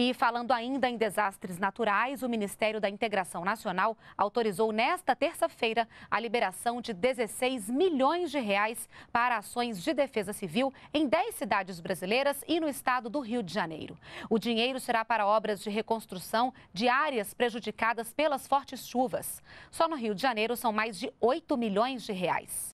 E falando ainda em desastres naturais, o Ministério da Integração Nacional autorizou nesta terça-feira a liberação de 16 milhões de reais para ações de defesa civil em 10 cidades brasileiras e no estado do Rio de Janeiro. O dinheiro será para obras de reconstrução de áreas prejudicadas pelas fortes chuvas. Só no Rio de Janeiro são mais de 8 milhões de reais.